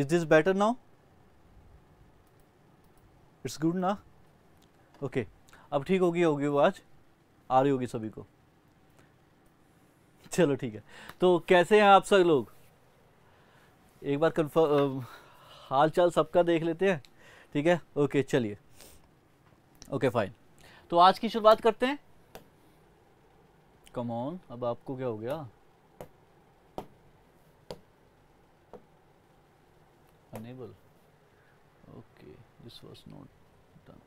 is this better now it's good ना okay अब ठीक होगी होगी वो आज आ रही होगी सभी को चलो ठीक है तो कैसे हैं आप सब लोग एक बार कन्फर्म हाल चाल सबका देख लेते हैं ठीक है ओके चलिए ओके फाइन तो आज की शुरुआत करते हैं कमॉन अब आपको क्या हो गया enable okay this was not done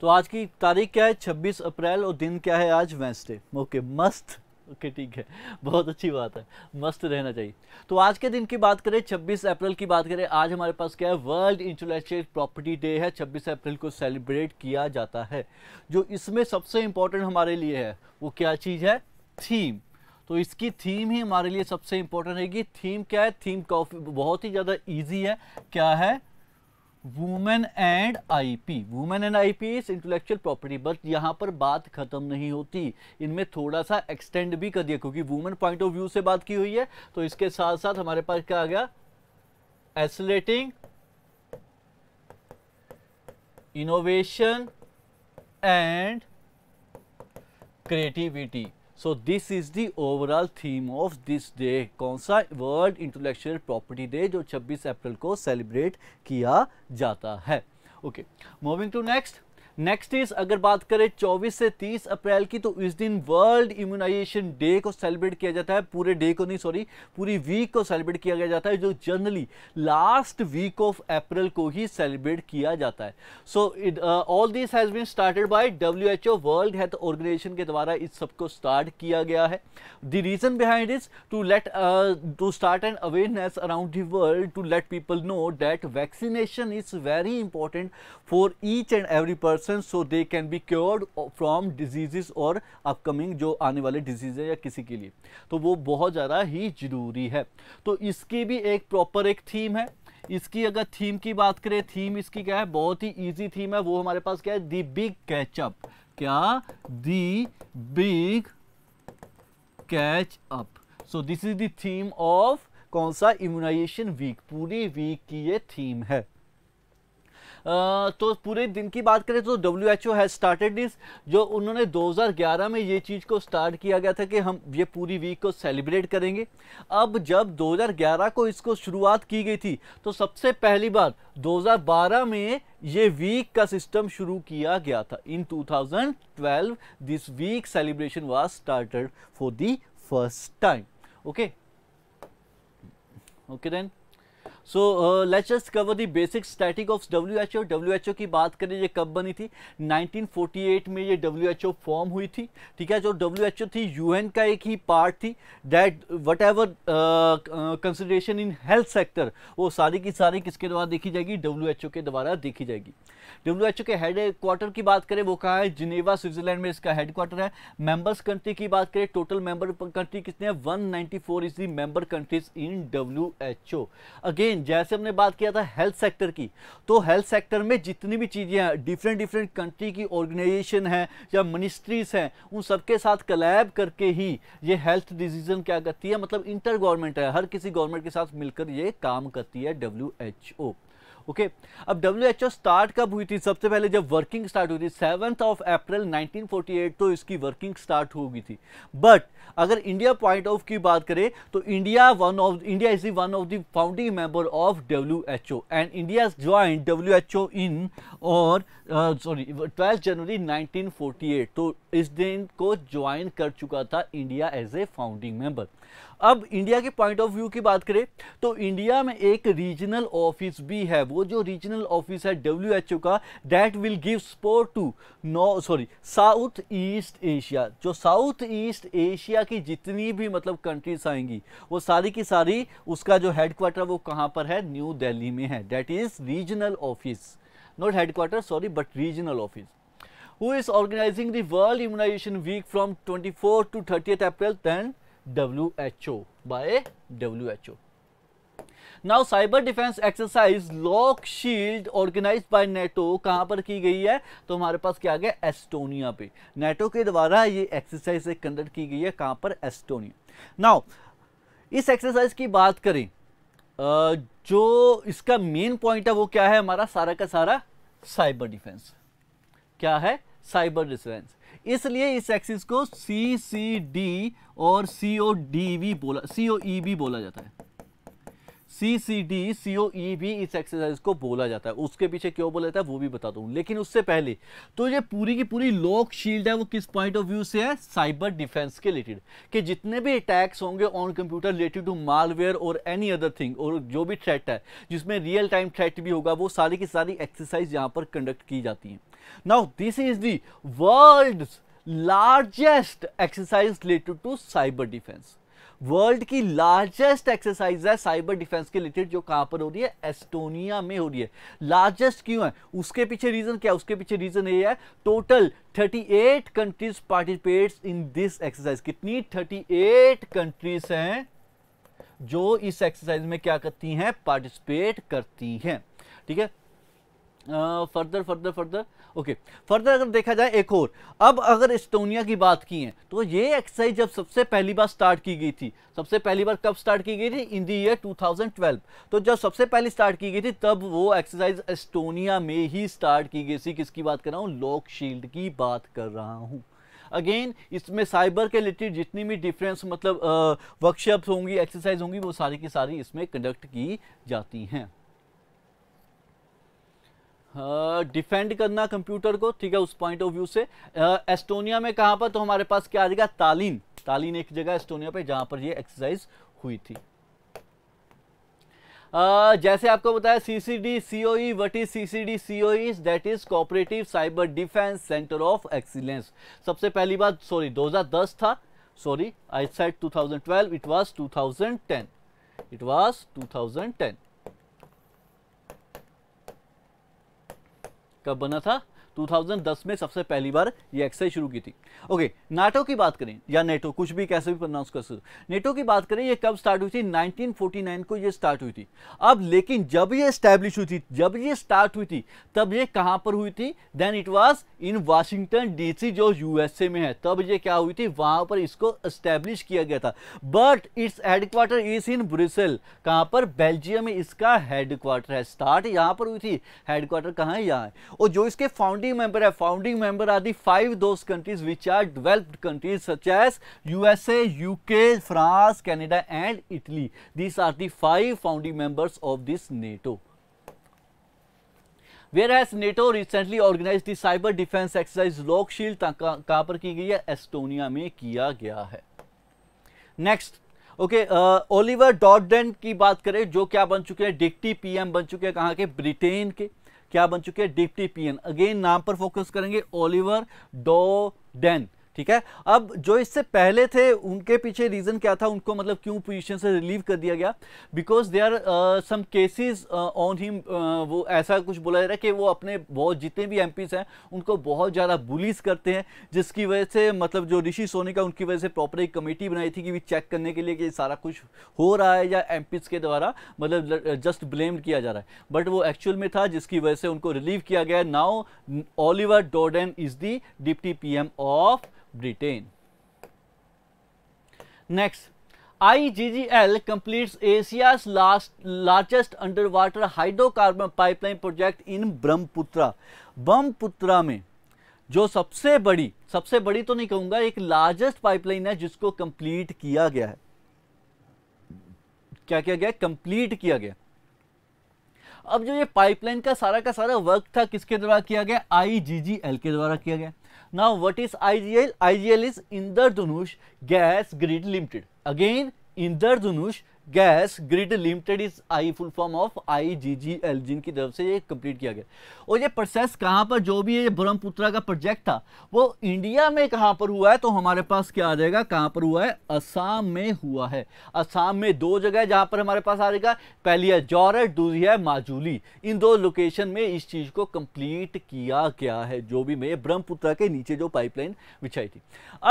तो आज की तारीख क्या है 26 अप्रैल और दिन क्या है आज वेंसडे ओके मस्त ओके ठीक है बहुत अच्छी बात है मस्त रहना चाहिए तो आज के दिन की बात करें 26 अप्रैल की बात करें आज हमारे पास क्या है वर्ल्ड इंटेलेक्चुअल प्रॉपर्टी डे है 26 अप्रैल को सेलिब्रेट किया जाता है जो इसमें सबसे इम्पोर्टेंट हमारे लिए है वो क्या चीज़ है थीम तो इसकी थीम ही हमारे लिए सबसे इंपॉर्टेंट है कि थीम क्या है थीम काफ़ी बहुत ही ज़्यादा इजी है क्या है women and IP women and IP is intellectual property but यहां पर बात खत्म नहीं होती इनमें थोड़ा सा एक्सटेंड भी कर दिया क्योंकि वुमेन पॉइंट ऑफ व्यू से बात की हुई है तो इसके साथ साथ हमारे पास क्या आ गया accelerating innovation and creativity so this is the overall theme of this day कौन सा वर्ल्ड इंटेलेक्चुअल प्रॉपर्टी डे जो 26 अप्रैल को सेलिब्रेट किया जाता है okay moving to next next is अगर बात करें 24 से 30 अप्रैल की तो इस दिन वर्ल्ड इम्यूनाइजेशन डे को सेलिब्रेट किया जाता है पूरे डे को नहीं सॉरी पूरी वीक को सेलिब्रेट किया गया जाता है जो generally last week of April को ही सेलिब्रेट किया जाता है so all this has been started by W H O world health organization के द्वारा इस सबको स्टार्ट किया गया है the reason behind is to let to start an awareness around the world to let people know that vaccination is very important for each and every person person so they can be cured from diseases और upcoming जो आने वाले disease या किसी के लिए तो वो बहुत ज़्यादा ही ज़रूरी है तो इसकी भी एक प्रॉपर एक थीम है इसकी अगर थीम की बात करें थीम इसकी क्या है बहुत ही ईजी थीम है वो हमारे पास क्या है दी बिग कैचअप क्या the big catch up so this is the theme of कौन सा इम्यूनाइजेशन वीक पूरी वीक की ये थीम है तो पूरे दिन की बात करें तो डब्ल्यू एच ओ है स्टार्टेड दिस जो उन्होंने 2011 में ये चीज़ को स्टार्ट किया गया था कि हम ये पूरी वीक को सेलिब्रेट करेंगे अब जब 2011 को इसको शुरुआत की गई थी तो सबसे पहली बार 2012 में ये वीक का सिस्टम शुरू किया गया था in 2012 this week celebration was started for the first time okay okay then so let's just cover the basic static of W O की बात करें ये कब बनी थी 1948 में ये डब्ल्यू फॉर्म हुई थी ठीक है जो डब्ल्यू थी यूएन का एक ही पार्ट थी that whatever consideration in health sector वो सारी की सारी किसके द्वारा देखी जाएगी डब्ल्यू के द्वारा देखी जाएगी डब्ल्यू के हेड क्वार्टर की बात करें वो कहा है जिनेवा स्विट्जरलैंड में इसका हेड क्वार्टर है मेंबर्स कंट्री की बात करें टोटल मेंबर कंट्री कितने हैं 194 is the member countries in W again जैसे हमने बात किया था हेल्थ सेक्टर की तो हेल्थ सेक्टर में जितनी भी चीज़ें हैं डिफरेंट डिफरेंट कंट्री की ऑर्गेनाइजेशन है या मिनिस्ट्रीज हैं उन सबके साथ कलैब करके ही ये हेल्थ डिसीजन क्या करती है मतलब इंटर गवर्नमेंट है हर किसी गवर्नमेंट के साथ मिलकर ये काम करती है डब्ल्यू ओके अब डब्ल्यू स्टार्ट कब हुई थी सबसे पहले जब वर्किंग स्टार्ट हुई थी सेवन्थ ऑफ अप्रैल 1948 तो इसकी वर्किंग स्टार्ट हो गई थी बट अगर इंडिया पॉइंट ऑफ की बात करें तो India one of India is one of the founding member of W H O and India join W H O in और सॉरी ट्वेल्थ जनवरी नाइनटीन तो इस दिन को ज्वाइन कर चुका था India as a founding member अब इंडिया के पॉइंट ऑफ व्यू की बात करें तो इंडिया में एक रीजनल ऑफिस भी है वो जो रीजनल ऑफिस है डब्ल्यू एच ओ का that will give support to no sorry south east Asia जो साउथ ईस्ट एशिया की जितनी भी मतलब कंट्रीज आएंगी वो सारी की सारी उसका जो हेडक्वार्टर वो कहाँ पर है न्यू दिल्ली में है that is regional office not headquarter sorry but regional office who is organizing the World Immunization Week from 24 to thirty April then W H O by W H O now cyber defence exercise lock shield organize by NATO कहां पर की गई है तो हमारे पास क्या आ गया एस्टोनिया पे नेटो के द्वारा ये एक्सरसाइज कंडक्ट की गई है कहां पर एस्टोनिया नाउ इस एक्सरसाइज की बात करें जो इसका मेन पॉइंट है वो क्या है हमारा सारा का सारा साइबर डिफेंस क्या है साइबर डिफेंस इसलिए इस एक्सिस को सी सी डी और सी ओ डी भी बोला सी ओ ई भी बोला जाता है सी सी डी सी ओ ई भी इस एक्सरसाइज को बोला जाता है उसके पीछे क्यों बोला जाता है वो भी बता दूँ लेकिन उससे पहले तो ये पूरी की पूरी लॉक शील्ड है वो किस पॉइंट ऑफ व्यू से है साइबर डिफेंस के रिलेटेड कि जितने भी अटैक्स होंगे on computer related to malware और एनी अदर थिंग और जो भी थ्रेट है जिसमें रियल टाइम थ्रेट भी होगा वो सारी की सारी एक्सरसाइज यहाँ पर कंडक्ट की जाती है Now this is the world's largest exercise related to cyber defense. World की लार्जेस्ट एक्सरसाइज है साइबर डिफेंस के रिलेटेड जो कहां पर हो रही है एस्टोनिया में हो रही है लार्जेस्ट क्यों है उसके पीछे रीजन क्या है उसके पीछे रीजन ये है total 38 countries participates in this exercise कितनी 38 कंट्रीज हैं जो इस एक्सरसाइज में क्या करती हैं पार्टिसिपेट करती हैं ठीक है further further further okay further अगर देखा जाए एक और अब अगर एस्टोनिया की बात की है तो ये एक्सरसाइज जब सबसे पहली बार स्टार्ट की गई थी सबसे पहली बार कब स्टार्ट की गई थी इन दी ईयर 2012 तो जब सबसे पहली स्टार्ट की गई थी तब वो एक्सरसाइज एस्टोनिया में ही स्टार्ट की गई थी किसकी बात कर रहा हूँ लॉक शील्ड की बात कर रहा हूँ अगेन इसमें साइबर के रिलेटेड जितनी भी डिफरेंस मतलब वर्कशॉप्स होंगी एक्सरसाइज होंगी वो सारी की सारी इसमें कंडक्ट की जाती हैं डिफेंड uh, करना कंप्यूटर को ठीक है उस पॉइंट ऑफ व्यू से एस्टोनिया uh, में कहां पर तो हमारे पास क्या आ जाएगा तालीन तालीन एक जगह एस्टोनिया पे जहां पर ये एक्सरसाइज हुई थी Uh, जैसे आपको बताया CCD COE what is C C D that is cooperative cyber defence centre of excellence सबसे पहली बात सॉरी 2010 था sorry I set 2012 it was 2010 it was 2010 कब बना था 2010 में सबसे पहली बार ये एक्सरसाइज शुरू की थी ओके नाटो की बात करें या नेटो कुछ भी कैसे भी प्रोनाउंस कर सकते नेटो की बात करें ये कब स्टार्ट हुई थी 1949 को ये स्टार्ट हुई थी अब लेकिन जब ये स्टैब्लिश हुई थी जब ये स्टार्ट हुई थी तब ये कहाँ पर हुई थी then it was in Washington D जो यूएसए में है तब ये क्या हुई थी वहाँ पर इसको स्टैब्लिश किया गया था but its headquarter is in Brussels कहाँ पर बेल्जियम में इसका हेडक्वार्टर है स्टार्ट यहाँ पर हुई थी हेडक्वार्टर कहाँ है यहाँ और जो इसके founding founding member a founding member are the five those countries which are developed countries such as USA, UK, France, Canada and Italy. These are the five founding members of this NATO. Whereas NATO recently organized the cyber defense exercise lock shield kahan par ki gayi hai estonia mein kiya gaya hai next okay Oliver Dowden की बात करें जो क्या बन चुके हैं डिक्टी PM बन चुके हैं कहाँ के ब्रिटेन के क्या बन चुके हैं डिप्टी पीएन अगेन नाम पर फोकस करेंगे ओलिवर डो डेन ठीक है अब जो इससे पहले थे उनके पीछे रीज़न क्या था उनको मतलब क्यों पोजीशन से रिलीव कर दिया गया because they are some cases on him वो ऐसा कुछ बोला जा रहा है कि वो अपने बहुत जितने भी एम हैं उनको बहुत ज़्यादा बुलिस करते हैं जिसकी वजह से मतलब जो ऋषि सोनी का उनकी वजह से प्रॉपर एक कमेटी बनाई थी कि भी चेक करने के लिए कि सारा कुछ हो रहा है या एम के द्वारा मतलब जस्ट ब्लेम uh, किया जा रहा है बट वो एक्चुअल में था जिसकी वजह से उनको रिलीव किया गया now Oliver Dowden is the deputy P of G G IGGL completes Asia's last, largest underwater hydrocarbon pipeline project in Brahmaputra. Brahmaputra में जो सबसे बड़ी सबसे बड़ी तो नहीं कहूंगा एक लार्जेस्ट पाइपलाइन है जिसको कंप्लीट किया गया है क्या किया गया कंप्लीट किया गया अब जो ये पाइपलाइन का सारा का सारा वर्क था किसके द्वारा किया गया एल के द्वारा किया गया Now, what is IGL? IGL is Indar Indradhanush Gas Grid Limited. Again, Indar Indradhanush gas grid limited is I full form of I G G L जिनकी तरफ से ये कंप्लीट किया गया और ये प्रोसेस कहाँ पर जो भी ये ब्रह्मपुत्रा का प्रोजेक्ट था वो इंडिया में कहाँ पर हुआ है तो हमारे पास क्या आ जाएगा कहाँ पर हुआ है असम में हुआ है असम में दो जगह है जहाँ पर हमारे पास आ जाएगा पहली है जौरट दूसरी है माजूली इन दो लोकेशन में इस चीज़ को कंप्लीट किया गया है जो भी मैं ब्रह्मपुत्रा के नीचे जो पाइपलाइन बिछाई थी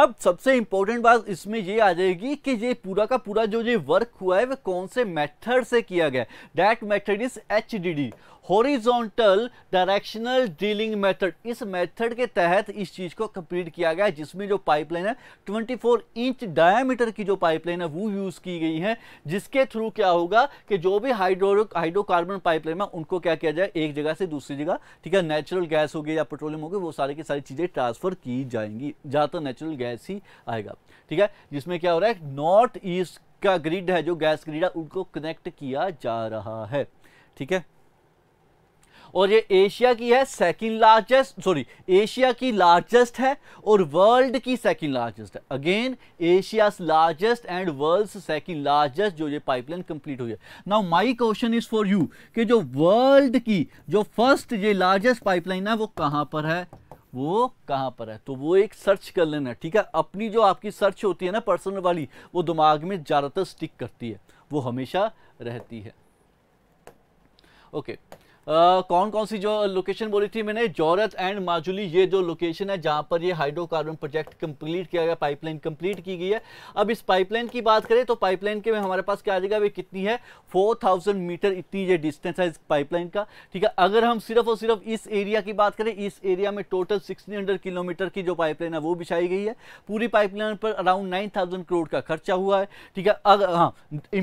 अब सबसे इंपॉर्टेंट बात इसमें यह आ जाएगी कि ये पूरा का पूरा जो ये वर्क हुआ है डिराइव कौन से मेथड से किया गया that method is H D D horizontal directional drilling method इस मेथड के तहत इस चीज़ को कंप्लीट किया गया जिसमें जो पाइपलाइन है 24 इंच डायमीटर की जो पाइपलाइन है वो यूज़ की गई है जिसके थ्रू क्या होगा कि जो भी हाइड्रो हाइड्रोकार्बन पाइपलाइन है उनको क्या किया जाए एक जगह से दूसरी जगह ठीक है नेचुरल गैस होगी या पेट्रोलियम होगी वो सारी की सारी चीज़ें ट्रांसफ़र की जाएंगी ज़्यादातर नेचुरल गैस ही आएगा ठीक है जिसमें क्या हो रहा है नॉर्थ ईस्ट का ग्रिड है जो गैस ग्रिड है उनको कनेक्ट किया जा रहा है ठीक है और ये एशिया की है सेकंड लार्जेस्ट सॉरी एशिया की लार्जेस्ट है और वर्ल्ड की सेकंड लार्जेस्ट है again Asia largest and world second largest जो ये पाइपलाइन कंप्लीट हुई है now my question is for you कि जो वर्ल्ड की जो फर्स्ट ये लार्जेस्ट पाइपलाइन है वो कहां पर है वो कहाँ पर है तो वो एक सर्च कर लेना ठीक है अपनी जो आपकी सर्च होती है ना पर्सनल वाली वो दिमाग में ज़्यादातर स्टिक करती है वो हमेशा रहती है ओके okay. कौन कौन सी जो लोकेशन बोली थी मैंने जौरत एंड माजुली ये जो लोकेशन है जहां पर ये हाइड्रोकार्बन प्रोजेक्ट कंप्लीट किया गया पाइपलाइन कंप्लीट की गई है अब इस पाइपलाइन की बात करें तो पाइपलाइन के में हमारे पास क्या आ जाएगा वे कितनी है 4000 मीटर इतनी ये डिस्टेंस है इस पाइपलाइन का ठीक है अगर हम सिर्फ और सिर्फ इस एरिया की बात करें इस एरिया में टोटल सिक्सटीन किलोमीटर की जो पाइपलाइन है वो बिछाई गई है पूरी पाइपलाइन पर अराउंड नाइन करोड़ का खर्चा हुआ है ठीक है अगर हाँ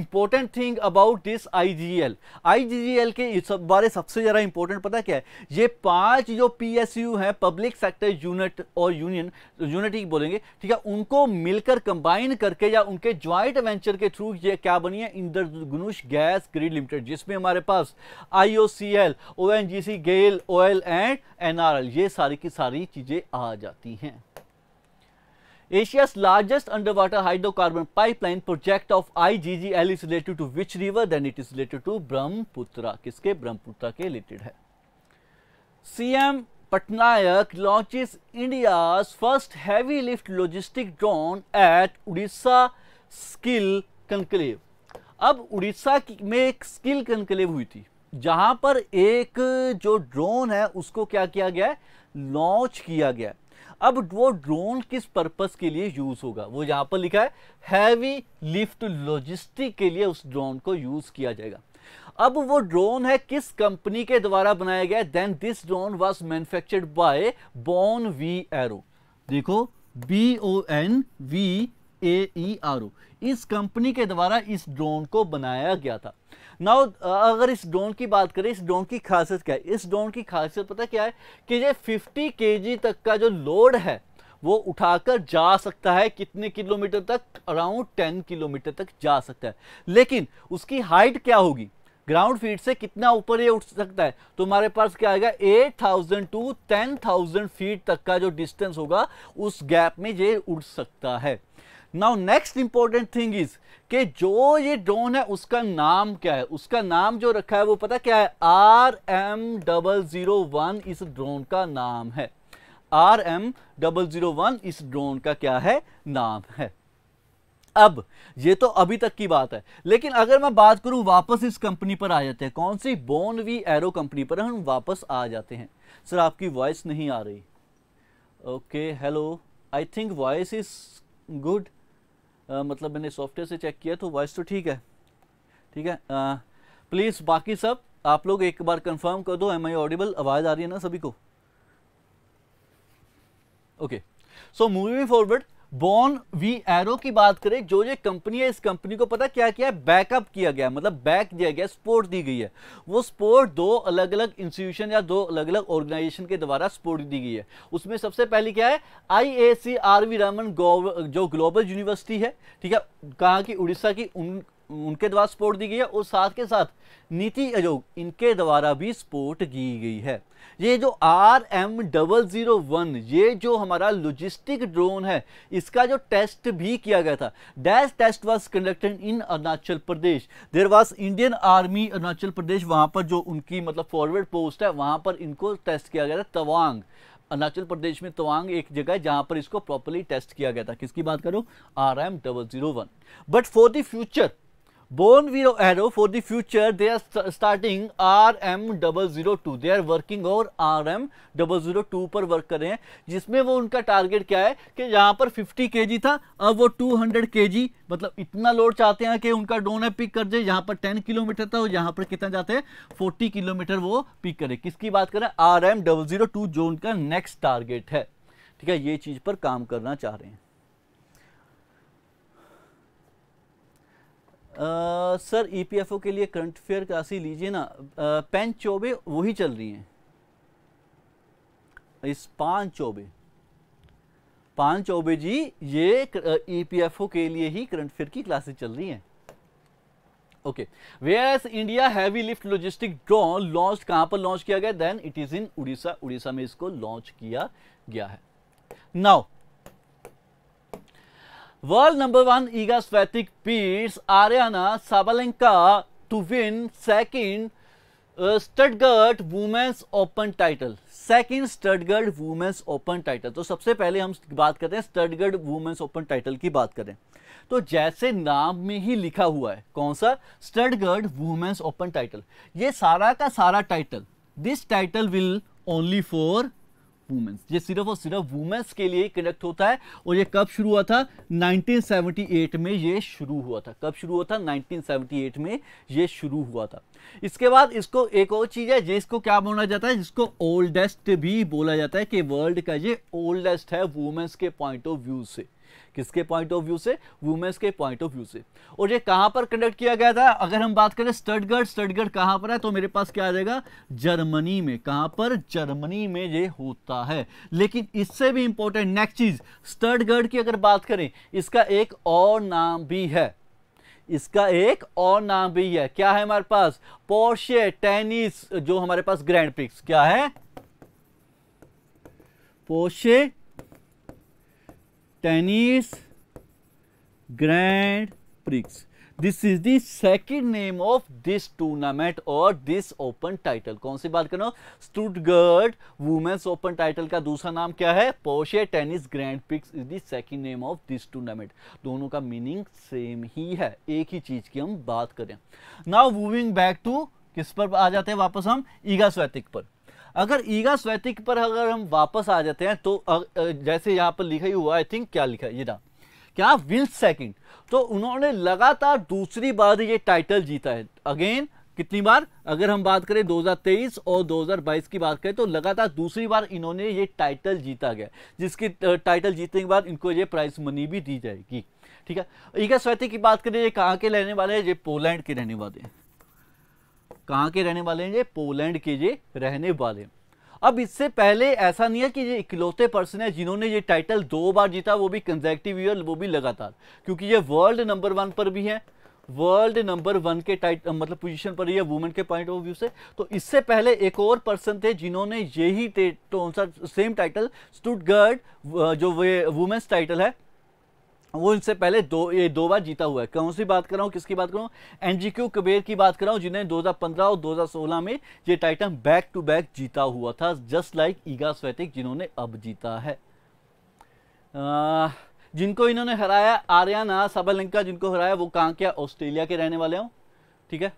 important thing about this I G के इस बारे सबसे सबसे ज़्यादा इंपॉर्टेंट पता क्या है ये पांच जो पीएसयू हैं पब्लिक सेक्टर यूनिट और यूनियन यूनिट ही बोलेंगे ठीक है उनको मिलकर कंबाइन करके या उनके ज्वाइंट वेंचर के थ्रू ये क्या बनी है इंद्रगनुष गैस ग्रिड लिमिटेड जिसमें हमारे पास I O GAIL oil and NRL ये सारी की सारी चीज़ें आ जाती हैं Asia's largest underwater hydrocarbon pipeline project of IGGL is related to which river? Then it is related to Brahmaputra. किसके Brahmaputra के related है CM Patnaik launches India's first heavy lift logistic drone at Odisha Skill Conclave. अब उड़ीसा में एक skill conclave हुई थी जहां पर एक जो ड्रोन है उसको क्या किया गया है लॉन्च किया गया अब वो ड्रोन किस पर्पज़ के लिए यूज़ होगा वो यहां पर लिखा है हैवी लिफ्ट लॉजिस्टिक के लिए उस ड्रोन को यूज़ किया जाएगा अब वो ड्रोन है किस कंपनी के द्वारा बनाया गया then this drone was manufactured by Bonv Aero देखो B O N V A R O इस कंपनी के द्वारा इस ड्रोन को बनाया गया था नाउ अगर इस ड्रोन की बात करें इस ड्रोन की खासियत क्या है इस ड्रोन की खासियत पता क्या है कि ये 50 के तक का जो लोड है वो उठाकर जा सकता है कितने किलोमीटर तक अराउंड 10 किलोमीटर तक जा सकता है लेकिन उसकी हाइट क्या होगी ग्राउंड फीट से कितना ऊपर ये उठ सकता है तो हमारे पास क्या आएगा 8000 टू टेन फीट तक का जो डिस्टेंस होगा उस गैप में ये उड़ सकता है now next important thing is कि जो ये ड्रोन है उसका नाम क्या है उसका नाम जो रखा है वो पता क्या है R M double zero one इस ड्रोन का नाम है R M double zero one इस ड्रोन का क्या है नाम है अब ये तो अभी तक की बात है लेकिन अगर मैं बात करूं वापस इस कंपनी पर आ जाते हैं कौन सी बोन वी एरो कंपनी पर हम वापस आ जाते हैं सर आपकी वॉइस नहीं आ रही okay hello I think voice is good ah, मतलब मैंने सॉफ्टवेयर से चेक किया तो वॉइस तो ठीक है ठीक है प्लीज़ बाकी सब आप लोग एक बार कंफर्म कर दो एम आई ऑडिबल आवाज़ आ रही है ना सभी को okay so moving forward Bonv Aero की बात करें जो ये कंपनी है इस कंपनी को पता क्या किया है बैकअप किया गया मतलब बैक दिया गया सपोर्ट दी गई है वो सपोर्ट दो अलग अलग इंस्टीट्यूशन या दो अलग अलग ऑर्गेनाइजेशन के द्वारा सपोर्ट दी गई है उसमें सबसे पहली क्या है आई ए सी आर वी रमन जो ग्लोबल यूनिवर्सिटी है ठीक है कहाँ की उड़ीसा की उन उनके द्वारा सपोर्ट दी गई है और साथ के साथ नीति आयोग इनके द्वारा भी सपोर्ट की गई है ये जो R M double zero one ये जो हमारा लॉजिस्टिक ड्रोन है इसका जो टेस्ट भी किया गया था dash test was conducted in Arunachal Pradesh there was Indian army Arunachal Pradesh वहाँ पर जो उनकी मतलब फॉरवर्ड पोस्ट है वहाँ पर इनको टेस्ट किया गया था तवांग अरुणाचल प्रदेश में तवांग एक जगह है जहाँ पर इसको प्रॉपरली टेस्ट किया गया था किसकी बात करो R M double zero one but for the future Bonvero Aero for the future they are st starting RM002 they are working और RM002 पर वर्क कर रहे हैं जिसमें वो उनका टारगेट क्या है कि यहाँ पर 50 केजी था अब वो 200 केजी मतलब इतना लोड चाहते हैं कि उनका डोन है पिक कर दे यहाँ पर 10 किलोमीटर था और यहाँ पर कितना जाते हैं 40 किलोमीटर वो पिक करें किसकी बात करें आर एम जो उनका नेक्स्ट टारगेट है ठीक है ये चीज़ पर काम करना चाह रहे हैं आ, सर ईपीएफओ e के लिए करंट अफेयर क्लासी लीजिए ना पेन चौबे वही चल रही हैं इस पान चौबे पान चौबे जी ये ईपीएफओ e के लिए ही करंट अफेयर की क्लासेस चल रही हैं okay where's India heavy lift logistic drone launch कहां पर लॉन्च किया गया then it is in Orissa Orissa में इसको लॉन्च किया गया है now world number one Iga Swiatek beats Aryna Sabalenka to win second Stuttgart women's open title second Stuttgart women's open title तो सबसे पहले हम बात करते हैं स्टडगर्ट वुमेन्स ओपन टाइटल की बात करें तो जैसे नाम में ही लिखा हुआ है कौन सा स्टडगर्ट वुमेन्स ओपन टाइटल ये सारा का सारा title this title will only for women's ये सिर्फ और सिर्फ वुमेन्स के लिए कंडक्ट होता है और ये कब शुरू हुआ था 1978 में ये शुरू हुआ था कब शुरू हुआ था 1978 में ये शुरू हुआ था इसके बाद इसको एक और चीज़ है जिसको क्या बोला जाता है जिसको ओल्डेस्ट भी बोला जाता है कि वर्ल्ड का ये ओल्डेस्ट है वुमेन्स के पॉइंट ऑफ व्यू से किसके पॉइंट ऑफ व्यू से वुमेन्स के पॉइंट ऑफ व्यू से और ये कहां पर कंडक्ट किया गया था अगर हम बात करें स्टडगर्ड स्टडगर्ड कहां पर है तो मेरे पास क्या आ जाएगा जर्मनी में कहां पर जर्मनी में ये होता है लेकिन इससे भी इंपॉर्टेंट नेक्स्ट चीज स्टडगर्ड की अगर बात करें इसका एक और नाम भी है इसका एक और नाम भी है क्या है हमारे पास पोर्शे टेनिस जो हमारे पास ग्रैंड पिक्स क्या है Porsche tennis grand prix this is the second name of this tournament और दिस ओपन टाइटल कौन सी बात करो स्टूटगर्ड वुमेन्स ओपन टाइटल का दूसरा नाम क्या है Porsche tennis grand prix is the second name of this tournament दोनों का मीनिंग सेम ही है एक ही चीज की हम बात करें नाउ मूविंग बैक टू किस पर आ जाते हैं वापस हम ईगा स्वैतिक पर अगर ईगा स्वैतिक पर अगर हम वापस आ जाते हैं तो जैसे यहाँ पर लिखा ही हुआ आई थिंक क्या लिखा ये ना क्या विन सेकंड तो उन्होंने लगातार दूसरी बार ये टाइटल जीता है अगेन कितनी बार अगर हम बात करें 2023 और 2022 की बात करें तो लगातार दूसरी बार इन्होंने ये टाइटल जीता गया जिसकी टाइटल जीतने के बाद इनको ये प्राइज मनी भी दी जाएगी ठीक है ईगा स्वैतिक की बात करें ये कहाँ के रहने वाले हैं ये पोलैंड के रहने वाले हैं कहाँ के रहने वाले हैं ये पोलैंड के ये रहने वाले अब इससे पहले ऐसा नहीं है कि ये इकलौते पर्सन है जिन्होंने ये टाइटल दो बार जीता वो भी कंजेक्टिव ईयर वो भी लगातार क्योंकि ये वर्ल्ड नंबर वन पर भी है वर्ल्ड नंबर वन के टाइट मतलब पोजीशन पर ये वुमेन के पॉइंट ऑफ व्यू से तो इससे पहले एक और पर्सन थे जिन्होंने यही तो सेम टाइटल स्टूटगर्ड जो वे टाइटल है वो इनसे पहले दो ये दो बार जीता हुआ है कौन सी बात कर रहा हूँ किसकी बात कर रहा हूँ एनजीक्यू कबीर की बात कर रहा हूँ जिन्हें 2015 और 2016 में ये टाइटन बैक टू बैक जीता हुआ था जस्ट लाइक ईगा स्वेटिक जिन्होंने अब जीता है आ, जिनको इन्होंने हराया आर्याना सबलंका जिनको हराया वो कहाँ क्या ऑस्ट्रेलिया के रहने वाले हों ठीक है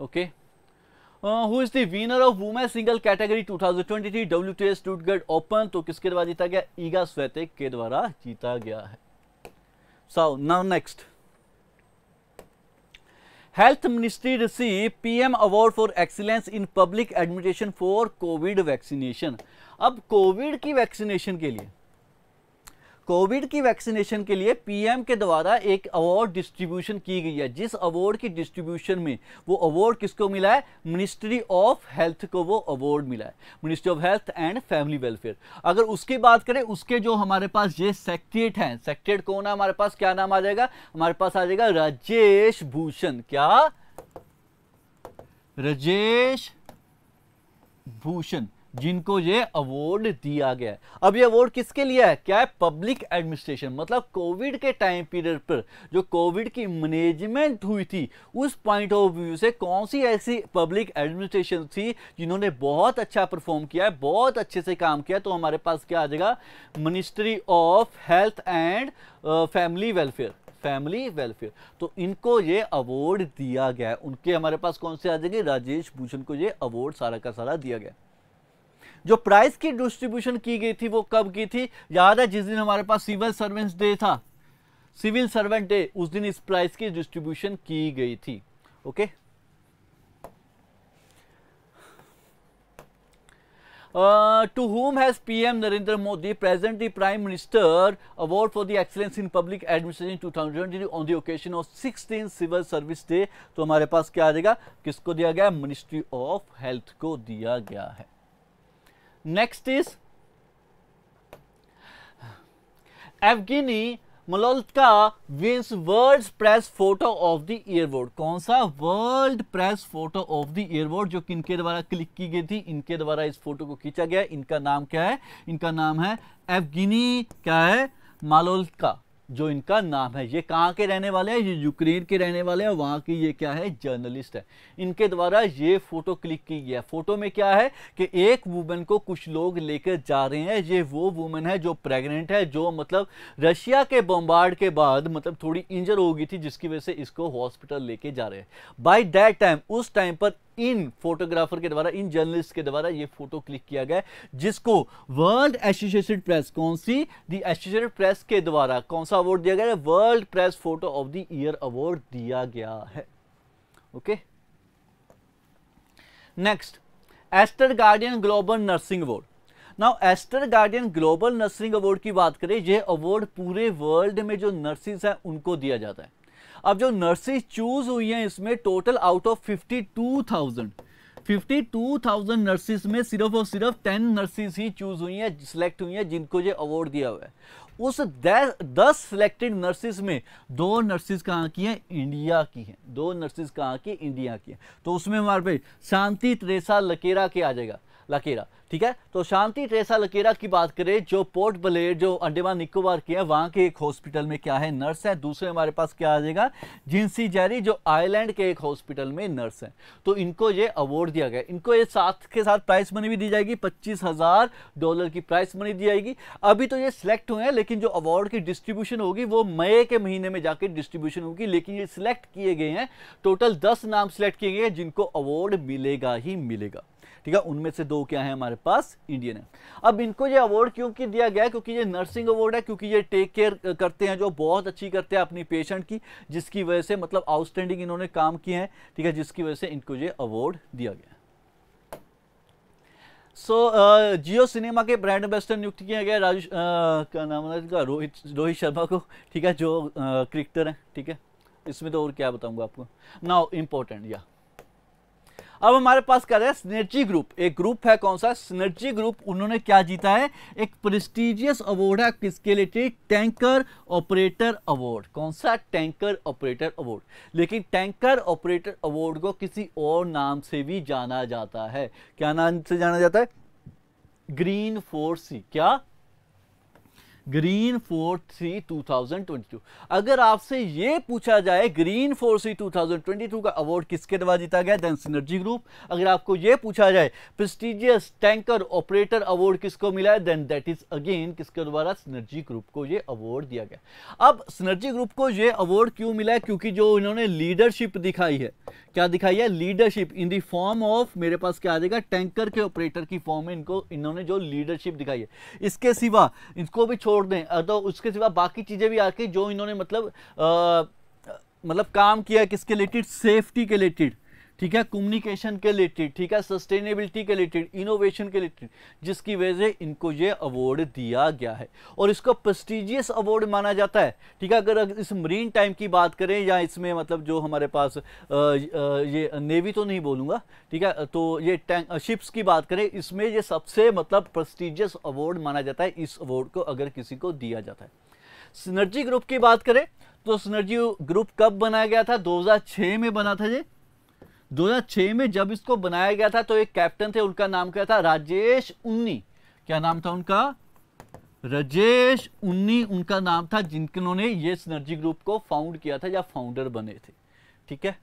okay okay. Who is the winner of women single category 2023 thousand twenty open तो किसके द्वारा जीता गया ईगा स्वेतिक के द्वारा जीता गया है so now next health ministry receive PM award for excellence in public administration for covid vaccination अब कोविड की वैक्सीनेशन के लिए कोविड की वैक्सीनेशन के लिए पीएम के द्वारा एक अवार्ड डिस्ट्रीब्यूशन की गई है जिस अवार्ड की डिस्ट्रीब्यूशन में वो अवार्ड किसको मिला है मिनिस्ट्री ऑफ हेल्थ को वो अवार्ड मिला है ministry of health and family welfare अगर उसकी बात करें उसके जो हमारे पास ये सेक्रेटरेट हैं सेक्रेटरेट कौन है हमारे पास क्या नाम आ जाएगा हमारे पास आ जाएगा राजेश भूषण क्या राजेश भूषण जिनको ये अवार्ड दिया गया है अब ये अवार्ड किसके लिए है क्या है पब्लिक एडमिनिस्ट्रेशन मतलब कोविड के टाइम पीरियड पर जो कोविड की मैनेजमेंट हुई थी उस पॉइंट ऑफ व्यू से कौन सी ऐसी पब्लिक एडमिनिस्ट्रेशन थी जिन्होंने बहुत अच्छा परफॉर्म किया है बहुत अच्छे से काम किया तो हमारे पास क्या आ जाएगा ministry of health and family welfare family welfare तो इनको ये अवार्ड दिया गया है उनके हमारे पास कौन से आ जाएंगे राजेश भूषण को ये अवार्ड सारा का सारा दिया गया जो प्राइस की डिस्ट्रीब्यूशन की गई थी वो कब की थी याद है जिस दिन हमारे पास सिविल सर्वेंट डे था सिविल सर्वेंट डे उस दिन इस प्राइस की डिस्ट्रीब्यूशन की गई थी okay to whom has P M Narendra Modi presently prime minister award for the excellence in public administration two thousand twenty on the occasion of six civil service day तो हमारे पास क्या आ जाएगा किसको दिया गया मिनिस्ट्री ऑफ हेल्थ को दिया गया है next is Evgeniy Maloletka wins world press photo of the year award कौन सा world press photo of the year award जो किनके द्वारा क्लिक की गई थी इनके द्वारा इस फोटो को खींचा गया इनका नाम क्या है इनका नाम है एवगिनी क्या है मालोल्का जो इनका नाम है ये कहाँ के रहने वाले हैं ये यूक्रेन के रहने वाले हैं वहाँ की ये क्या है जर्नलिस्ट है इनके द्वारा ये फोटो क्लिक की गई है फोटो में क्या है कि एक वुमेन को कुछ लोग लेकर जा रहे हैं ये वो वुमेन है जो प्रेग्नेंट है जो मतलब रशिया के बम्बार्ड के बाद मतलब थोड़ी इंजर हो गई थी जिसकी वजह से इसको हॉस्पिटल लेके जा रहे हैं बाई दैट टाइम उस टाइम पर इन फोटोग्राफर के द्वारा इन जर्नलिस्ट के द्वारा ये फोटो क्लिक किया गया जिसको वर्ल्ड एसोसिएटेड प्रेस कौन सी दी एसोसिएटेड प्रेस के द्वारा कौन सा अवार्ड दिया गया world press photo of the year award दिया गया है okay next Aster guardian global nursing award now Aster guardian global nursing award की बात करें यह अवार्ड पूरे वर्ल्ड में जो नर्सिस हैं उनको दिया जाता है अब जो नर्सेज चूज हुई हैं इसमें total out of fifty two thousand fifty two thousand nurses में सिर्फ और सिर्फ टेन नर्सिस ही चूज हुई हैं सिलेक्ट हुई हैं जिनको ये अवार्ड दिया हुआ है उस दस सिलेक्टेड नर्सिस में दो नर्सिस कहाँ की हैं इंडिया की हैं दो नर्सिस कहाँ की इंडिया की हैं तो उसमें हमारे पे शांति त्रेसा लकेरा के आ जाएगा लकेरा ठीक है तो शांति ट्रेसा लकेरा की बात करें जो पोर्ट ब्लेयर जो अंडेमान निकोबार के हैं वहाँ के एक हॉस्पिटल में क्या है नर्स हैं दूसरे हमारे पास क्या आ जाएगा जिनसी जैरी जो आयरलैंड के एक हॉस्पिटल में नर्स हैं तो इनको ये अवार्ड दिया गया इनको ये साथ के साथ प्राइस मनी भी दी जाएगी पच्चीस हज़ार डॉलर की प्राइस मनी दी जाएगी अभी तो ये सिलेक्ट हुए हैं लेकिन जो अवार्ड की डिस्ट्रीब्यूशन होगी वो मई के महीने में जाकर डिस्ट्रीब्यूशन होगी लेकिन ये सिलेक्ट किए गए हैं टोटल दस नाम सिलेक्ट किए गए हैं जिनको अवार्ड मिलेगा ही मिलेगा ठीक है उनमें से दो क्या है हमारे पास इंडियन है अब इनको ये अवार्ड क्योंकि दिया गया क्योंकि ये नर्सिंग अवार्ड है क्योंकि ये टेक केयर करते हैं जो बहुत अच्छी करते हैं अपनी पेशेंट की जिसकी वजह से मतलब आउटस्टैंडिंग इन्होंने काम किए हैं ठीक है जिसकी वजह से इनको ये अवार्ड दिया गया सो जियो सिनेमा के ब्रांड एम्बेसडर नियुक्त किया गया राजू क्या का नाम है इनका रोहित रोहित शर्मा को ठीक है जो क्रिकेटर है हैं ठीक है इसमें तो और क्या बताऊंगा आपको नाउ इम्पोर्टेंट या अब हमारे पास क्या है स्नेर्जी ग्रुप एक ग्रुप है कौन सा स्नर्जी ग्रुप उन्होंने क्या जीता है एक प्रेस्टिजियस अवार्ड है किसके लिए टैंकर ऑपरेटर अवार्ड कौन सा टैंकर ऑपरेटर अवार्ड लेकिन टैंकर ऑपरेटर अवार्ड को किसी और नाम से भी जाना जाता है क्या नाम से जाना जाता है ग्रीन फोर्स क्या green four three two thousand twenty two अगर आपसे ये पूछा जाए green four sea two thousand twenty two का अवार्ड किसके द्वारा जीता गया दैन सिनर्जी ग्रुप अगर आपको ये पूछा जाए प्रेस्टिजियस टैंकर ऑपरेटर अवार्ड किसको मिला है देन दैट इज अगेन किसके द्वारा सिनर्जी ग्रुप को ये अवार्ड दिया गया अब सिनर्जी ग्रुप को ये अवार्ड क्यों मिला है क्योंकि जो इन्होंने लीडरशिप दिखाई है क्या दिखाई है leadership in the form of मेरे पास क्या आ जाएगा टैंकर के ऑपरेटर की फॉर्म में इनको इन्होंने जो लीडरशिप दिखाई है इसके सिवा इनको भी छोड़ दें तो उसके सिवा बाकी चीज़ें भी आके जो इन्होंने मतलब आ, मतलब काम किया किसके रिलेटेड सेफ्टी के रिलेटेड ठीक है कम्युनिकेशन के रिलेटेड ठीक है सस्टेनेबिलिटी के रिलेटेड इनोवेशन के रिलेटेड जिसकी वजह से इनको ये अवार्ड दिया गया है और इसको प्रस्टिजियस अवार्ड माना जाता है ठीक है अगर इस मरीन टाइम की बात करें या इसमें मतलब जो हमारे पास आ, आ, ये नेवी तो नहीं बोलूँगा ठीक है तो ये टैंक शिप्स की बात करें इसमें ये सबसे मतलब प्रस्टिजियस अवार्ड माना जाता है इस अवार्ड को अगर किसी को दिया जाता है सिनर्जी ग्रुप की बात करें तो सिनर्जी ग्रुप कब बनाया गया था 2006 में बना था ये छह में जब इसको बनाया गया था तो एक कैप्टन थे उनका नाम क्या था राजेश उन्नी क्या नाम था उनका राजेश उन्नी उनका नाम था जिनके ये सिनर्जी ग्रुप को फाउंड किया था या फाउंडर बने थे ठीक है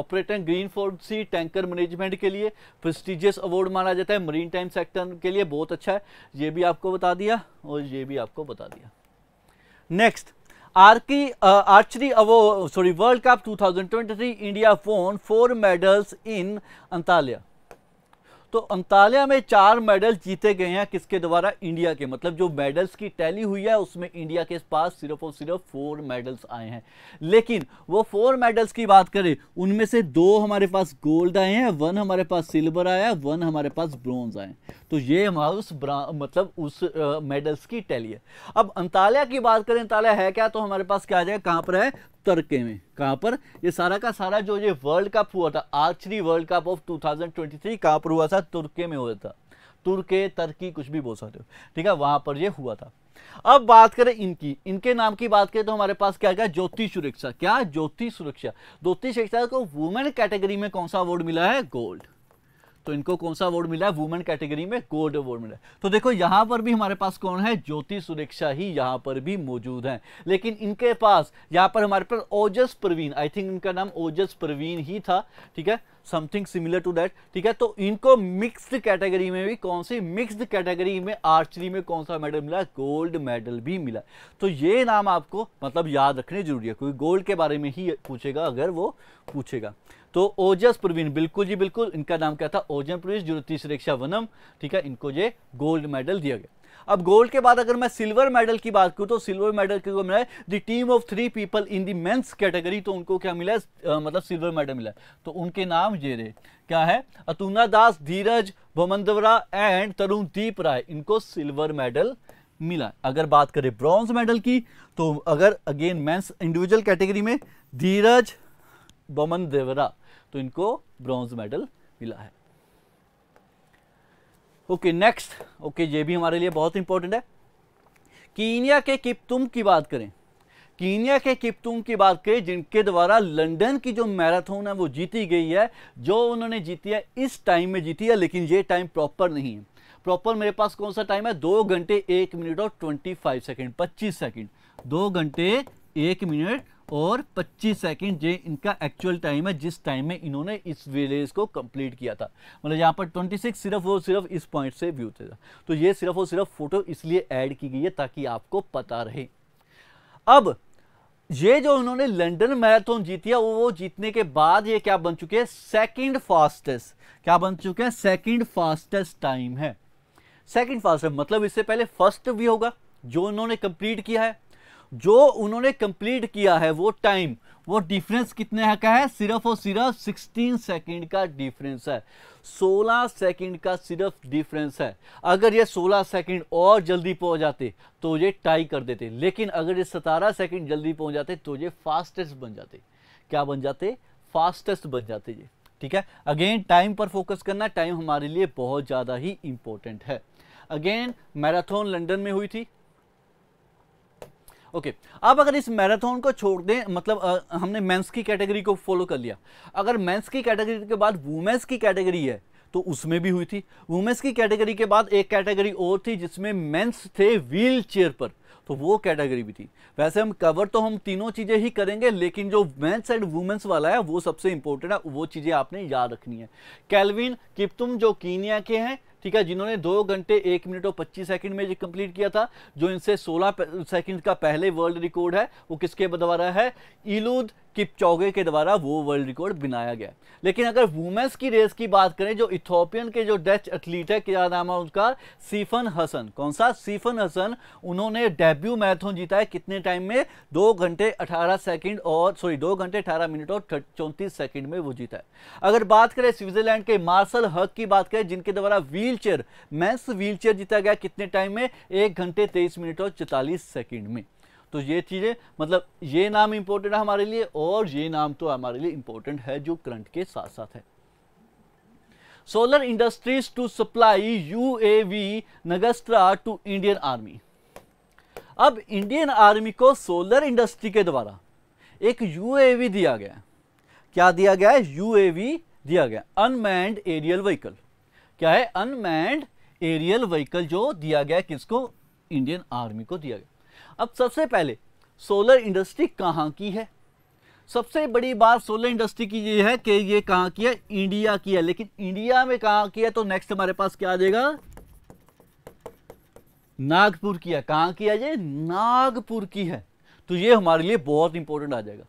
operator green ford sea tanker management के लिए प्रेस्टिजियस अवार्ड माना जाता है मरीन टाइम सेक्टर के लिए बहुत अच्छा है ये भी आपको बता दिया और ये भी आपको बता दिया next Archie, uh, archery award, sorry, World Cup 2023, India won four medals in Antalya. तो अंतालिया में चार मेडल जीते गए हैं किसके द्वारा इंडिया के मतलब जो मेडल्स की टैली हुई है उसमें इंडिया के पास सिर्फ और सिर्फ फोर मेडल्स आए हैं लेकिन वो फोर मेडल्स की बात करें उनमें से दो हमारे पास गोल्ड आए हैं वन हमारे पास सिल्वर आया है वन हमारे पास ब्रॉन्ज आए तो ये हमारा उस मतलब उस मेडल्स की टैली है अब अंतालिया की बात करें अंतालिया है क्या तो हमारे पास क्या आ जाएगा कहाँ पर है तरके में कहाँ पर ये सारा का सारा जो ये वर्ल्ड कप हुआ था आर्चरी वर्ल्ड कप ऑफ 2023 कहाँ पर हुआ था तुर्के में हुआ था तुर्के तर्की कुछ भी बोल सकते हो ठीक है वहाँ पर ये हुआ था अब बात करें इनकी इनके नाम की बात करें तो हमारे पास क्या क्या ज्योति सुरक्षा क्या ज्योति सुरक्षा ज्योति सुरक्षा को वुमेन कैटेगरी में कौन सा अवार्ड मिला है गोल्ड तो इनको कौन सा अवार्ड मिला है वुमेन कैटेगरी में गोल्ड अवार्ड मिला है तो देखो यहाँ पर भी हमारे पास कौन है ज्योति सुरक्षा ही यहाँ पर भी मौजूद हैं लेकिन इनके पास यहाँ पर हमारे पास ओजस प्रवीण आई थिंक इनका नाम ओजस प्रवीण ही था ठीक है समथिंग सिमिलर टू दैट ठीक है तो इनको मिक्स्ड कैटेगरी में भी कौन सी मिक्स्ड कैटेगरी में आर्चरी में कौन सा मेडल मिला गोल्ड मेडल भी मिला तो ये नाम आपको मतलब याद रखने जरूरी है क्योंकि गोल्ड के बारे में ही पूछेगा अगर वो पूछेगा तो ओजस प्रवीण बिल्कुल जी बिल्कुल इनका नाम क्या था ओजन प्रवीण जो तीसरेक्षा वनम ठीक है इनको ये गोल्ड मेडल दिया गया अब गोल्ड के बाद अगर मैं सिल्वर मेडल की बात करूं तो सिल्वर मेडल के को मिला है team of three people in the men's category तो उनको क्या मिला है आ, मतलब सिल्वर मेडल मिला है तो उनके नाम ये रहे क्या है अतुना दास धीरज भमंदवरा एंड तरुण दीप राय इनको सिल्वर मेडल मिला अगर बात करें ब्रॉन्ज मेडल की तो अगर अगेन मैं इंडिविजुअल कैटेगरी में धीरज बमन देवरा तो इनको ब्रॉन्ज मेडल मिला है ओके नेक्स्ट ओके ये भी हमारे लिए बहुत इंपॉर्टेंट है कीनिया के किपतुम की बात करें कीनिया के किपतुम की बात करें जिनके द्वारा लंदन की जो मैराथन है वो जीती गई है जो उन्होंने जीती है इस टाइम में जीती है लेकिन ये टाइम प्रॉपर नहीं है प्रॉपर मेरे पास कौन सा टाइम है दो घंटे एक मिनट और ट्वेंटी फाइव सेकेंड पच्चीस सेकेंड दो घंटे एक मिनट और 25 सेकंड जो इनका एक्चुअल टाइम है जिस टाइम में इन्होंने इस विलेज को कंप्लीट किया था मतलब यहाँ पर 26 सिर्फ और सिर्फ इस पॉइंट से व्यू थे तो ये सिर्फ और सिर्फ फोटो इसलिए ऐड की गई है ताकि आपको पता रहे अब ये जो उन्होंने लंदन मैराथन जीती है वो जीतने के बाद ये क्या बन चुके हैं सेकेंड फास्टेस्ट क्या बन चुके हैं सेकेंड फास्टेस्ट टाइम है सेकेंड फास्टेस्ट मतलब इससे पहले फर्स्ट भी होगा जो उन्होंने कंप्लीट किया है जो उन्होंने कंप्लीट किया है वो टाइम वो डिफरेंस कितने का है सिर्फ और सिर्फ 16 सेकंड का डिफरेंस है 16 सेकंड का सिर्फ डिफरेंस है अगर ये 16 सेकंड और जल्दी पहुंच जाते तो ये टाई कर देते लेकिन अगर ये 17 सेकंड जल्दी पहुंच जाते तो ये फास्टेस्ट बन जाते क्या बन जाते फास्टेस्ट बन जाते ये ठीक है अगेन टाइम पर फोकस करना टाइम हमारे लिए बहुत ज़्यादा ही इम्पोर्टेंट है अगेन मैराथन लंडन में हुई थी ओके अब अगर इस मैराथन को छोड़ दें मतलब आ, हमने मेंस की कैटेगरी को फॉलो कर लिया अगर मेंस की कैटेगरी के बाद वुमेंस की कैटेगरी है तो उसमें भी हुई थी वुमेंस की कैटेगरी के बाद एक कैटेगरी और थी जिसमें मेंस थे व्हील चेयर पर तो वो कैटेगरी भी थी वैसे हम कवर तो हम तीनों चीज़ें ही करेंगे लेकिन जो मेंस एंड वुमेंस वाला है वो सबसे इंपॉर्टेंट है वो चीज़ें आपने याद रखनी है कैलविन किप्तुम जो कीनिया के हैं ठीक है जिन्होंने दो घंटे एक मिनट और पच्चीस सेकंड में कंप्लीट किया था जो इनसे सोलह सेकंड का पहले वर्ल्ड रिकॉर्ड है वो किसके द्वारा है इलूद चौगे के द्वारा वो वर्ल्ड रिकॉर्ड बनाया गया लेकिन अगर वुमेंस की रेस की बात करें जो इथोपियन के जो डच एथलीट है क्या नाम है उसका सीफन हसन कौन सा सीफन हसन उन्होंने डेब्यू मैराथन जीता है कितने टाइम में दो घंटे अठारह सेकंड और सॉरी दो घंटे अठारह मिनट और चौंतीस सेकंड में वो जीता है अगर बात करें स्विट्जरलैंड के मार्शल हक की बात करें जिनके द्वारा व्हील चेयर मैंस व्हील जीता गया कितने टाइम में एक घंटे तेईस मिनट और चौतालीस सेकेंड में तो ये चीज़ें मतलब ये नाम इम्पोर्टेंट है हमारे लिए और ये नाम तो हमारे लिए इम्पोर्टेंट है जो करंट के साथ साथ है solar industries to supply U A V to Indian army अब इंडियन आर्मी को सोलर इंडस्ट्री के द्वारा एक यू ए वी दिया गया क्या दिया गया है यू ए वी दिया गया अनमैंड एरियल व्हीकल क्या है अनमैंड एरियल व्हीकल जो दिया गया किसको इंडियन आर्मी को दिया गया अब सबसे पहले सोलर इंडस्ट्री कहाँ की है सबसे बड़ी बात सोलर इंडस्ट्री की ये है कि ये कहाँ की है इंडिया की है लेकिन इंडिया में कहाँ की है तो नेक्स्ट हमारे पास क्या आ जाएगा नागपुर की है कहाँ की है ये नागपुर की है तो ये हमारे लिए बहुत इंपॉर्टेंट आ जाएगा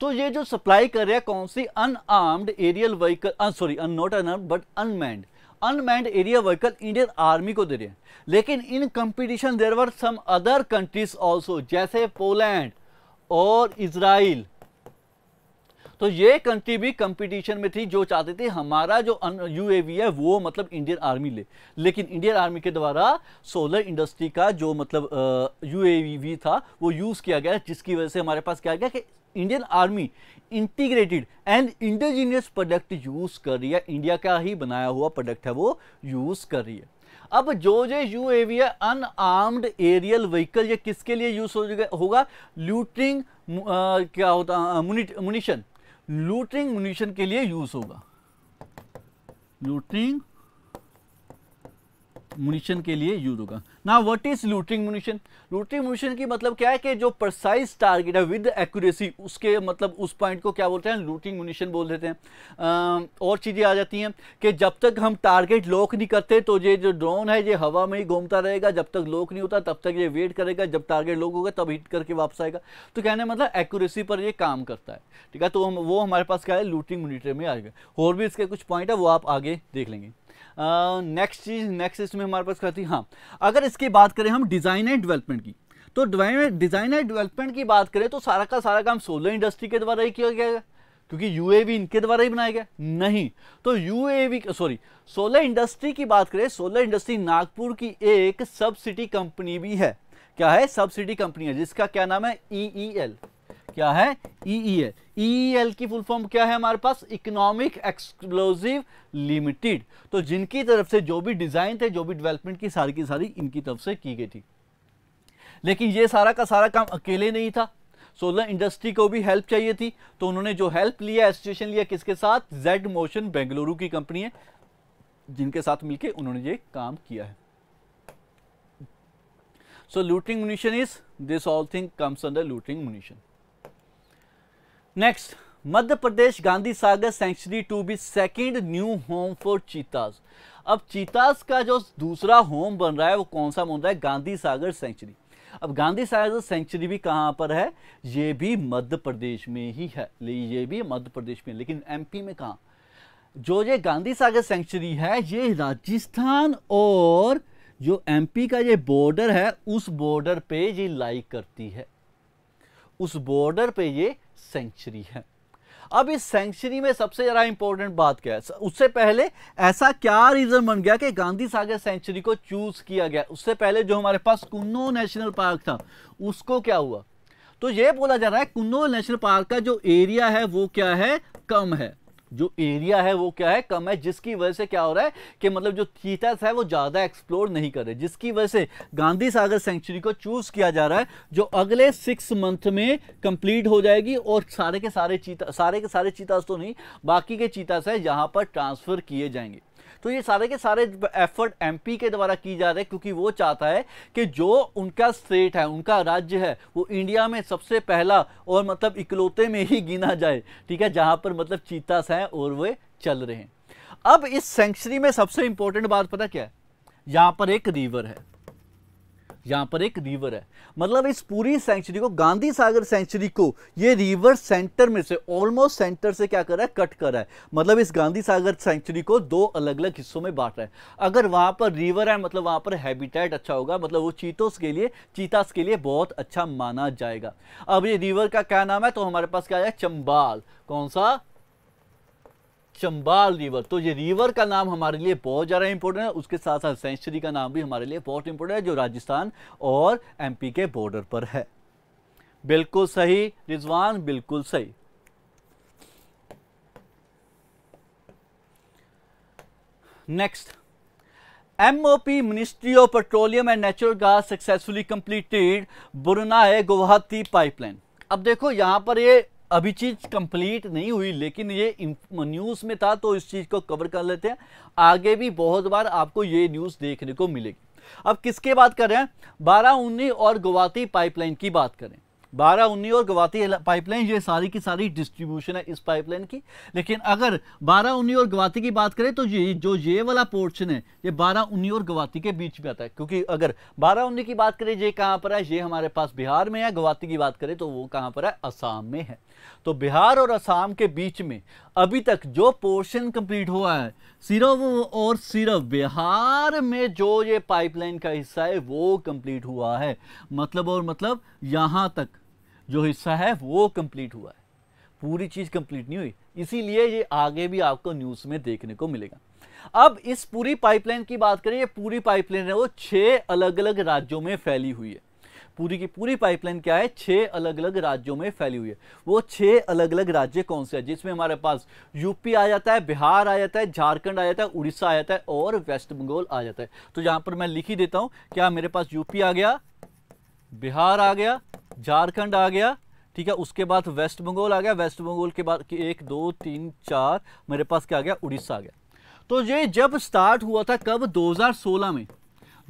तो ये जो सप्लाई कर रहा है कौन सी unarmed aerial vehicle sorry un not unarmed but unmanned unmanned area vehicle Indian army को दे रहे हैं लेकिन in competition there were some other countries also जैसे पोलैंड और इसराइल तो ये कंट्री भी कंपटीशन में थी जो चाहते थे हमारा जो यूएवी है वो मतलब इंडियन आर्मी ले लेकिन इंडियन आर्मी के द्वारा सोलर इंडस्ट्री का जो मतलब यूएवी था वो यूज़ किया गया जिसकी वजह से हमारे पास क्या गया कि Indian army integrated and indigenous product use कर रही है इंडिया का ही बनाया हुआ प्रोडक्ट है वो यूज़ कर रही है अब जो जो यू एवी है अनआर्म्ड एरियल व्हीकल ये किसके लिए यूज़ हो होगा लूटिंग क्या होता मुनिशन लूटरिंग मुनिशन के लिए यूज़ होगा लूटरिंग मुनिशन के लिए यूज होगा ना what is loitering munition loitering munition की मतलब क्या है कि जो प्रसाइज टारगेट है विद एक्यूरेसी उसके मतलब उस पॉइंट को क्या बोलते हैं लूटिंग मुनिशन बोल देते हैं आ, और चीज़ें आ जाती हैं कि जब तक हम टारगेट लॉक नहीं करते तो ये जो ड्रोन है ये हवा में ही घूमता रहेगा जब तक लॉक नहीं होता तब तक ये वेट करेगा जब टारगेट लॉक होगा तब हिट करके वापस आएगा तो कहने मतलब एक्यूरेसी पर ये काम करता है ठीक है तो वो हमारे पास क्या है लूटिंग मोनिटर में आएगा और भी इसके कुछ पॉइंट है वो आप आगे देख लेंगे नेक्स्ट चीज नेक्स्ट इसमें हमारे पास कहती हाँ अगर इसकी बात करें हम डिज़ाइन एंड डेवलपमेंट की तो डिज़ाइन एंड डेवलपमेंट की बात करें तो सारा का सारा काम सोलर इंडस्ट्री के द्वारा ही किया गया है क्योंकि यूएवी इनके द्वारा ही बनाया गया नहीं तो यूएवी सॉरी सोलर इंडस्ट्री की बात करें सोलर इंडस्ट्री नागपुर की एक सब्सिडी कंपनी भी है क्या है सब्सिडी कंपनी है जिसका क्या नाम है ई ई एल क्या है EEL e EEL e e की फुल फॉर्म क्या है हमारे पास इकोनॉमिक एक्सप्लोजिव लिमिटेड तो जिनकी तरफ से जो भी डिज़ाइन थे जो भी डेवलपमेंट की सारी की सारी इनकी तरफ से की गई थी लेकिन ये सारा का सारा काम अकेले नहीं था सोलर इंडस्ट्री को भी हेल्प चाहिए थी तो उन्होंने जो हेल्प लिया एसोसिएशन लिया किसके साथ जेड मोशन बेंगलुरु की कंपनी है जिनके साथ मिलकर उन्होंने ये काम किया है so loitering munition is this all thing comes under loitering munition next Madhya Pradesh Gandhi Sagar sanctuary to be second new home for cheetahs अब चीताज का जो दूसरा होम बन रहा है वो कौन सा बन रहा है गांधी सागर सेंचुरी अब गांधी सागर सेंचुरी भी कहाँ पर है ये भी मध्य प्रदेश में ही है ये भी मध्य प्रदेश में लेकिन एमपी में कहाँ जो ये गांधी सागर सेंचुरी है ये राजस्थान और जो एमपी का ये बॉर्डर है उस बॉर्डर पे ये लाई करती है उस बॉर्डर पे ये सेंचुरी है अब इस सेंचुरी में सबसे ज़्यादा इंपॉर्टेंट बात क्या है उससे पहले ऐसा क्या रीज़न बन गया कि गांधी सागर सेंचुरी को चूज़ किया गया उससे पहले जो हमारे पास कुन्नो नेशनल पार्क था उसको क्या हुआ तो ये बोला जा रहा है कुन्नो नेशनल पार्क का जो एरिया है वो क्या है कम है जो एरिया है वो क्या है कम है जिसकी वजह से क्या हो रहा है कि मतलब जो थीटस है वो ज़्यादा एक्सप्लोर नहीं कर रहे जिसकी वजह से गांधी सागर सेंचुरी को चूज़ किया जा रहा है जो अगले सिक्स मंथ में कंप्लीट हो जाएगी और सारे के सारे चीता सारे के सारे चीतास तो नहीं बाकी के चीतास है यहाँ पर ट्रांसफ़र किए जाएंगे तो ये सारे के सारे एफर्ट एमपी के द्वारा की जा रहे हैं क्योंकि वो चाहता है कि जो उनका स्टेट है उनका राज्य है वो इंडिया में सबसे पहला और मतलब इकलौते में ही गिना जाए ठीक है जहाँ पर मतलब चीतास हैं और वे चल रहे हैं अब इस सेंचुरी में सबसे इंपॉर्टेंट बात पता क्या है यहाँ पर एक रिवर है यहाँ पर एक रिवर है मतलब इस पूरी सेंचुरी को गांधी सागर सेंचुरी को ये रिवर सेंटर में से ऑलमोस्ट सेंटर से क्या कर रहा है कट कर रहा है मतलब इस गांधी सागर सेंचुरी को दो अलग अलग हिस्सों में बांट रहा है अगर वहाँ पर रिवर है मतलब वहाँ पर हैबिटेट अच्छा होगा मतलब वो चीतोस के लिए चीतास के लिए बहुत अच्छा माना जाएगा अब ये रिवर का क्या नाम है तो हमारे पास क्या है चंबाल कौन सा चंबाल रिवर तो ये रिवर का नाम हमारे लिए बहुत ज़्यादा इंपॉर्टेंट है उसके साथ साथ सेंचुरी का नाम भी हमारे लिए बहुत इंपॉर्टेंट है जो राजस्थान और एमपी के बॉर्डर पर है बिल्कुल सही रिजवान बिल्कुल सही next MOP ministry of petroleum and natural gas successfully completed Barauni Guwahati pipeline अब देखो यहां पर ये अभी चीज़ कंप्लीट नहीं हुई लेकिन ये न्यूज़ में था तो इस चीज़ को कवर कर लेते हैं आगे भी बहुत बार आपको ये न्यूज़ देखने को मिलेगी अब किसके बात कर रहे हैं बारह उन्नी और गुवाहाटी पाइपलाइन की बात करें बारह उन्नी और गुवाहाटी पाइपलाइन ये सारी की सारी डिस्ट्रीब्यूशन है इस पाइपलाइन की लेकिन अगर बारह उन्नी और गुवाहाटी की बात करें तो ये जो ये वाला पोर्शन है ये बारह उन्नी और गुवाहाटी के बीच में आता है क्योंकि अगर बारह उन्नी की बात करें ये कहाँ पर है ये हमारे पास बिहार में है गुवाहाटी की बात करें तो वो कहाँ पर है आसाम में है तो बिहार और असम के बीच में अभी तक जो पोर्शन कंप्लीट हुआ है सिर्फ और सिर्फ बिहार में जो ये पाइपलाइन का हिस्सा है वो कंप्लीट हुआ है मतलब और मतलब यहाँ तक जो हिस्सा है वो कंप्लीट हुआ है पूरी चीज़ कंप्लीट नहीं हुई इसीलिए ये आगे भी आपको न्यूज़ में देखने को मिलेगा अब इस पूरी पाइपलाइन की बात करें ये पूरी पाइपलाइन है वो छः अलग अलग राज्यों में फैली हुई है पूरी की पूरी पाइपलाइन क्या है छः अलग अलग राज्यों में फैली हुई है वो छः अलग अलग राज्य कौन से हैं जिसमें हमारे पास यूपी आ जाता है बिहार आ जाता है झारखंड आ जाता है उड़ीसा आ जाता है और वेस्ट बंगाल आ जाता है तो यहाँ पर मैं लिख ही देता हूँ क्या मेरे पास यूपी आ गया बिहार आ गया झारखंड आ गया ठीक है उसके बाद वेस्ट बंगाल आ गया वेस्ट बंगाल के बाद एक दो तीन चार मेरे पास क्या आ गया उड़ीसा आ गया तो ये जब स्टार्ट हुआ था कब 2016 में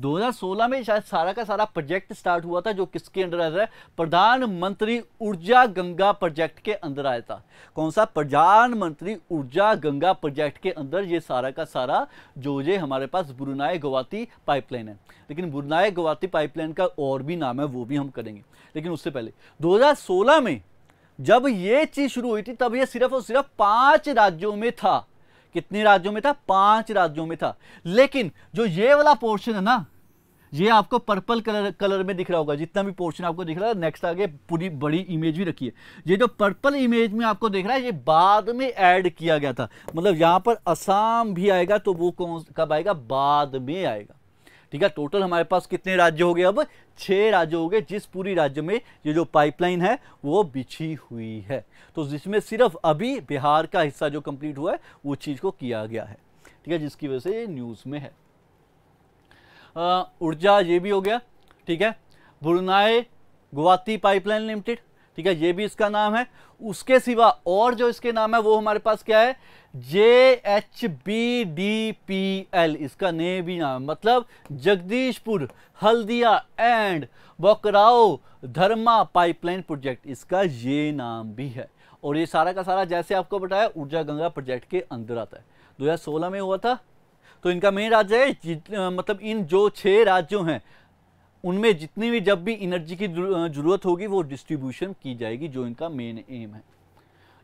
2016 में शायद सारा का सारा प्रोजेक्ट स्टार्ट हुआ था जो किसके अंडर आया था प्रधानमंत्री ऊर्जा गंगा प्रोजेक्ट के अंदर आया था कौन सा प्रधानमंत्री ऊर्जा गंगा प्रोजेक्ट के अंदर ये सारा का सारा जो ये हमारे पास बुरुनाए गुवाती पाइपलाइन है लेकिन बुरुनाए गुवाती पाइपलाइन का और भी नाम है वो भी हम करेंगे लेकिन उससे पहले दो में जब ये चीज़ शुरू हुई थी तब ये सिर्फ और सिर्फ पाँच राज्यों में था कितने राज्यों में था पांच राज्यों में था लेकिन जो ये वाला पोर्शन है ना ये आपको पर्पल कलर कलर में दिख रहा होगा जितना भी पोर्शन आपको दिख रहा है नेक्स्ट आगे पूरी बड़ी इमेज भी रखी है ये जो पर्पल इमेज में आपको दिख रहा है ये बाद में ऐड किया गया था मतलब यहाँ पर असम भी आएगा तो वो कौन कब आएगा बाद में आएगा ठीक है टोटल हमारे पास कितने राज्य हो गए अब छह राज्य हो गए जिस पूरी राज्य में ये जो पाइपलाइन है वो बिछी हुई है तो जिसमें सिर्फ अभी बिहार का हिस्सा जो कंप्लीट हुआ है वो चीज़ को किया गया है ठीक है जिसकी वजह से ये न्यूज़ में है ऊर्जा ये भी हो गया ठीक है ब्रुनाए गुवाहाटी पाइपलाइन लिमिटेड ठीक है ये भी इसका नाम है उसके सिवा और जो इसके नाम है वो हमारे पास क्या है J H B D P L इसका ने भी नाम मतलब जगदीशपुर हल्दिया एंड बोकराओ धर्मा पाइपलाइन प्रोजेक्ट इसका ये नाम भी है और ये सारा का सारा जैसे आपको बताया ऊर्जा गंगा प्रोजेक्ट के अंदर आता है 2016 में हुआ था तो इनका मेन राज्य है मतलब इन जो छह राज्यों हैं उनमें जितनी भी जब भी एनर्जी की ज़रूरत होगी वो डिस्ट्रीब्यूशन की जाएगी जो इनका मेन एम है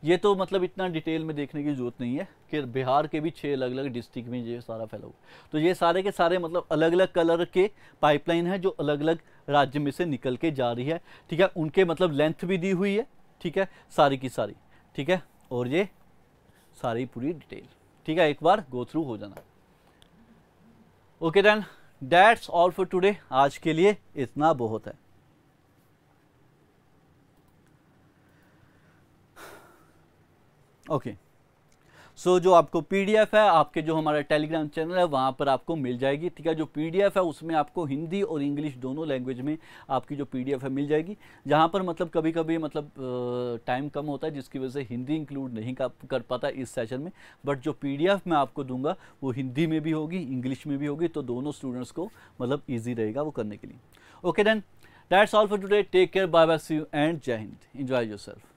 ये तो मतलब इतना डिटेल में देखने की ज़रूरत नहीं है कि बिहार के भी छह अलग अलग डिस्ट्रिक्ट में ये सारा फैला हुआ तो ये सारे के सारे मतलब अलग अलग कलर के पाइपलाइन है जो अलग अलग राज्य में से निकल के जा रही है ठीक है उनके मतलब लेंथ भी दी हुई है ठीक है सारी की सारी ठीक है और ये सारी पूरी डिटेल ठीक है एक बार गो थ्रू हो जाना okay then that's all for today आज के लिए इतना बहुत है ओके okay. सो so, जो आपको पीडीएफ है आपके जो हमारा टेलीग्राम चैनल है वहाँ पर आपको मिल जाएगी ठीक है जो पीडीएफ है उसमें आपको हिंदी और इंग्लिश दोनों लैंग्वेज में आपकी जो पीडीएफ है मिल जाएगी जहाँ पर मतलब कभी कभी मतलब टाइम कम होता है जिसकी वजह से हिंदी इंक्लूड नहीं कर पाता इस सेशन में बट जो पी मैं आपको दूंगा वो हिंदी में भी होगी इंग्लिश में भी होगी तो दोनों स्टूडेंट्स को मतलब ईजी रहेगा वो करने के लिए okay then that's all for today take care bye bye see you and Jai Hind enjoy your self